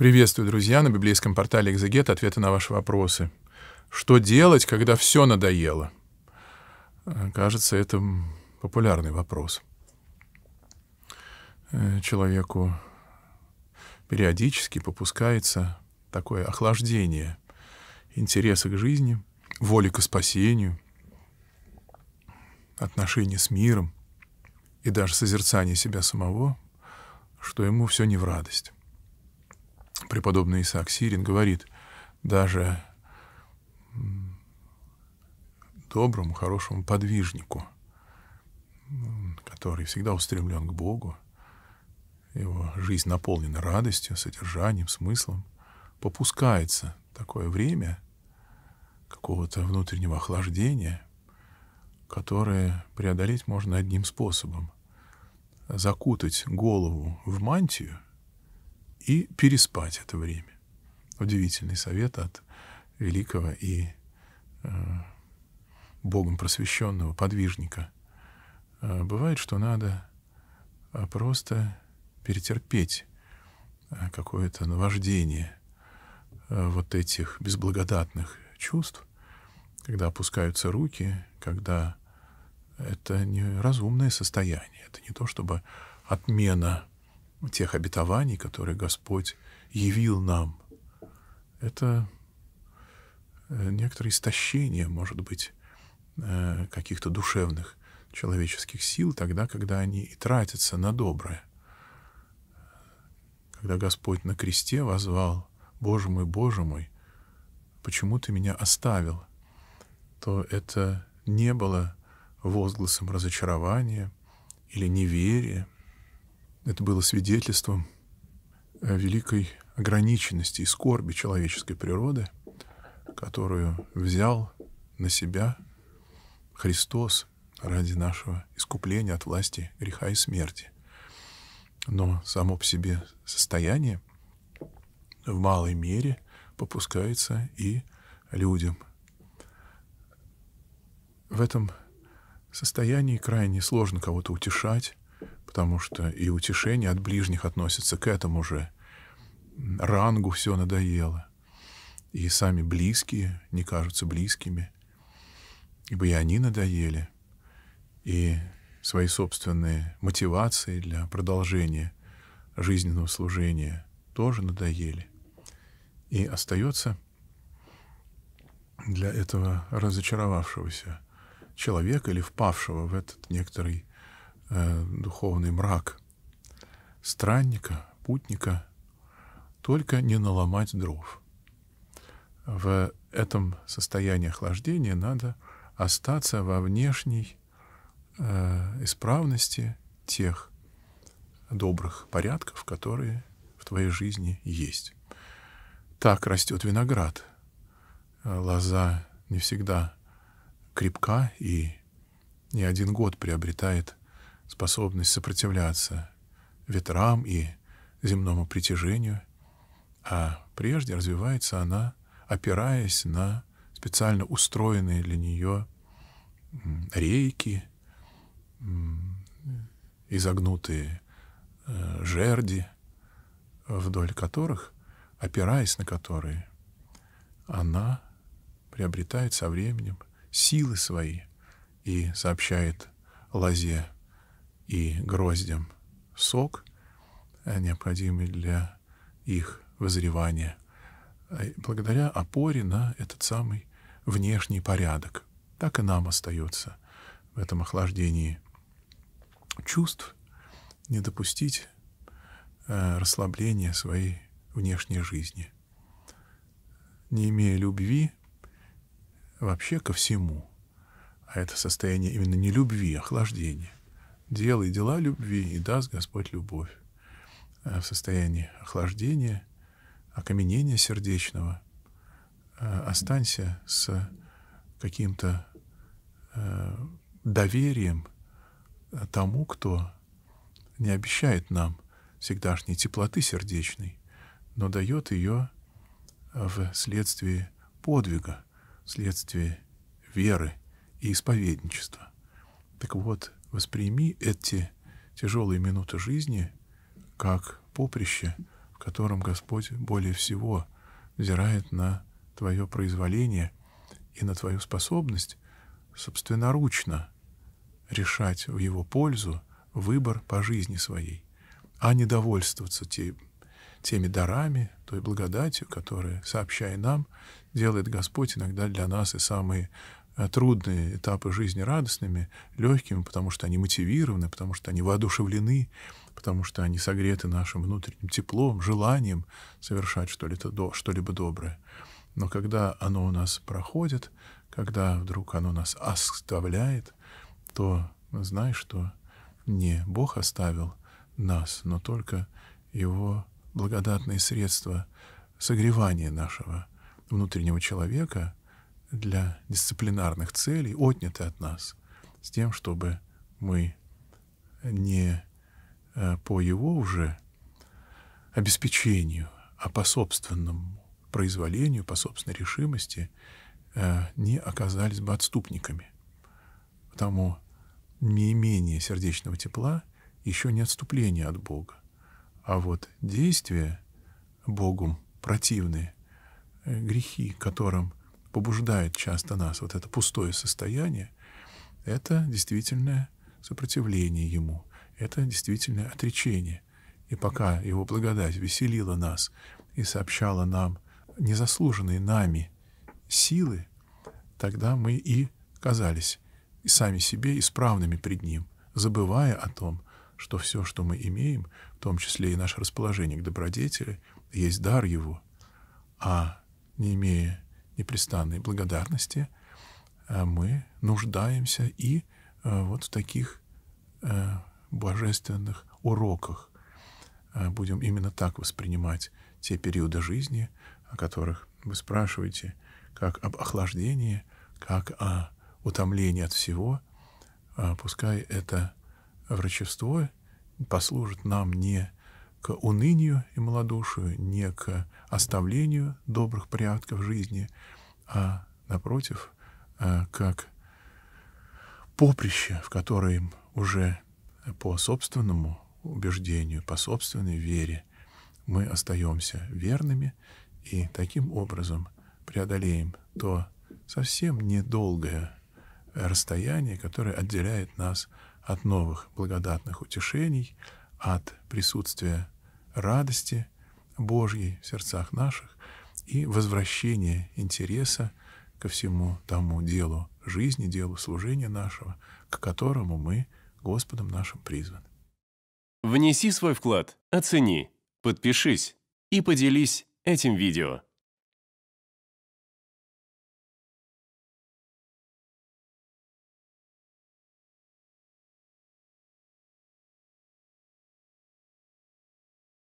Приветствую, друзья, на библейском портале «Экзегет» ответы на ваши вопросы. Что делать, когда все надоело? Э, кажется, это популярный вопрос. Э, человеку периодически попускается такое охлаждение интереса к жизни, воли к спасению, отношения с миром и даже созерцание себя самого, что ему все не в радость преподобный Исаак Сирин говорит, даже доброму, хорошему подвижнику, который всегда устремлен к Богу, его жизнь наполнена радостью, содержанием, смыслом, попускается такое время какого-то внутреннего охлаждения, которое преодолеть можно одним способом — закутать голову в мантию — и переспать это время. Удивительный совет от великого и э, Богом просвещенного подвижника. Э, бывает, что надо а, просто перетерпеть э, какое-то наваждение э, вот этих безблагодатных чувств, когда опускаются руки, когда это не разумное состояние, это не то чтобы отмена тех обетований, которые Господь явил нам. Это э, некоторое истощение, может быть, э, каких-то душевных человеческих сил тогда, когда они и тратятся на доброе. Когда Господь на кресте возвал «Боже мой, Боже мой, почему ты меня оставил?» то это не было возгласом разочарования или неверия, это было свидетельством э, великой ограниченности и скорби человеческой природы, которую взял на себя Христос ради нашего искупления от власти греха и смерти. Но само по себе состояние в малой мере попускается и людям. В этом состоянии крайне сложно кого-то утешать, потому что и утешение от ближних относится к этому же. Рангу все надоело, и сами близкие не кажутся близкими, ибо и они надоели, и свои собственные мотивации для продолжения жизненного служения тоже надоели. И остается для этого разочаровавшегося человека или впавшего в этот некоторый Э, духовный мрак странника, путника, только не наломать дров. В этом состоянии охлаждения надо остаться во внешней э, исправности тех добрых порядков, которые в твоей жизни есть. Так растет виноград. Э, лоза не всегда крепка и не один год приобретает способность сопротивляться ветрам и земному притяжению, а прежде развивается она, опираясь на специально устроенные для нее рейки, изогнутые э, жерди, вдоль которых, опираясь на которые, она приобретает со временем силы свои и сообщает лазе и гроздям сок, э, необходимый для их вызревания, э, благодаря опоре на этот самый внешний порядок. Так и нам остается в этом охлаждении чувств не допустить э, расслабления своей внешней жизни, не имея любви вообще ко всему. А это состояние именно не любви, а охлаждения и дела любви, и даст Господь любовь. Э, в состоянии охлаждения, окаменения сердечного, э, останься с каким-то э, доверием тому, кто не обещает нам всегдашней теплоты сердечной, но дает ее вследствие подвига, вследствие веры и исповедничества. Так вот, Восприми эти тяжелые минуты жизни как поприще, в котором Господь более всего взирает на твое произволение и на твою способность собственноручно решать в его пользу выбор по жизни своей, а не довольствоваться тем, теми дарами, той благодатью, которая, сообщая нам, делает Господь иногда для нас и самые Э, трудные этапы жизни радостными, легкими, потому что они мотивированы, потому что они воодушевлены, потому что они согреты нашим внутренним теплом, желанием совершать что-либо, что-либо доброе. Но когда оно у нас проходит, когда вдруг оно нас оставляет, то знай, что не Бог оставил нас, но только Его благодатные средства согревания нашего внутреннего человека — для дисциплинарных целей отняты от нас, с тем, чтобы мы не э, по его уже обеспечению, а по собственному произволению, по собственной решимости э, не оказались бы отступниками. Потому неимение сердечного тепла еще не отступление от Бога. А вот действия Богу противные, э, грехи, которым побуждает часто нас, вот это пустое состояние, это действительное сопротивление ему, это действительное отречение. И пока его благодать веселила нас и сообщала нам незаслуженные нами силы, тогда мы и казались сами себе исправными пред Ним, забывая о том, что все, что мы имеем, в том числе и наше расположение к добродетели, есть дар Его, а не имея непрестанной благодарности э, мы нуждаемся и э, вот в таких э, божественных уроках. Будем именно так воспринимать те периоды жизни, о которых вы спрашиваете, как об охлаждении, как о утомлении от всего. Пускай это врачевство послужит нам не к унынию и малодушию, не к оставлению добрых порядков жизни, а, напротив, а, как поприще, в котором уже по собственному убеждению, по собственной вере мы остаемся верными и таким образом преодолеем то совсем недолгое расстояние, которое отделяет нас от новых благодатных утешений – от присутствия радости Божьей в сердцах наших и возвращения интереса ко всему тому делу жизни, делу служения нашего, к которому мы Господом нашим призваны. Внеси свой вклад, оцени, подпишись и поделись этим видео.